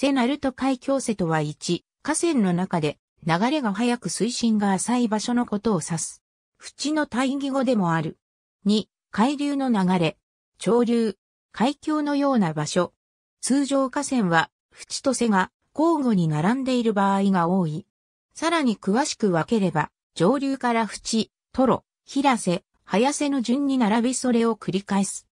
セナルト海峡瀬とは1、河川の中で流れが速く水深が浅い場所のことを指す。縁の対義語でもある。2、海流の流れ、潮流、海峡のような場所。通常河川は、縁と瀬が交互に並んでいる場合が多い。さらに詳しく分ければ、上流から縁、トロ、平瀬、早瀬の順に並びそれを繰り返す。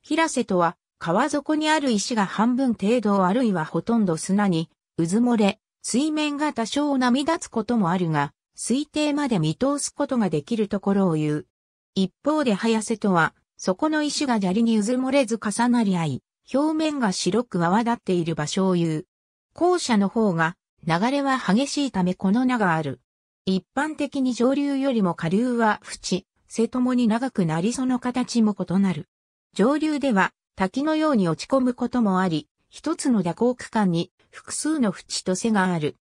平瀬とは、川底にある石が半分程度あるいはほとんど砂に、渦漏れ、水面が多少波立つこともあるが、推定まで見通すことができるところを言う。一方で早瀬とは、そこの石が砂利に渦漏れず重なり合い、表面が白く泡立っている場所を言う。後者の方が、流れは激しいためこの名がある。一般的に上流よりも下流は淵、瀬ともに長くなりその形も異なる。上流では滝のように落ち込むこともあり、一つの蛇行区間に複数の淵と瀬がある。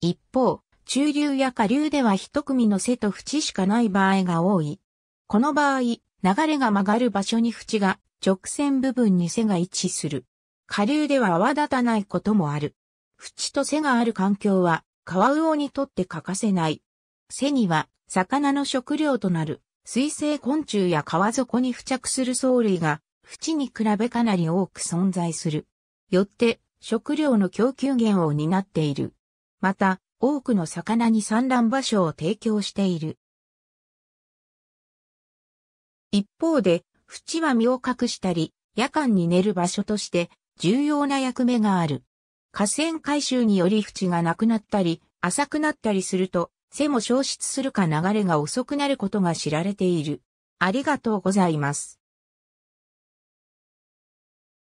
一方、中流や下流では一組の瀬と淵しかない場合が多い。この場合、流れが曲がる場所に淵が直線部分に瀬が位置する。下流では泡立たないこともある。淵と背がある環境は、カワウオにとって欠かせない。背には、魚の食料となる、水生昆虫や川底に付着する藻類が縁に比べかなり多く存在する。よって、食料の供給源を担っている。また、多くの魚に産卵場所を提供している。一方で、縁は身を隠したり、夜間に寝る場所として重要な役目がある。河川改修により縁がなくなったり、浅くなったりすると、背も消失するか流れが遅くなることが知られている。ありがとうございます。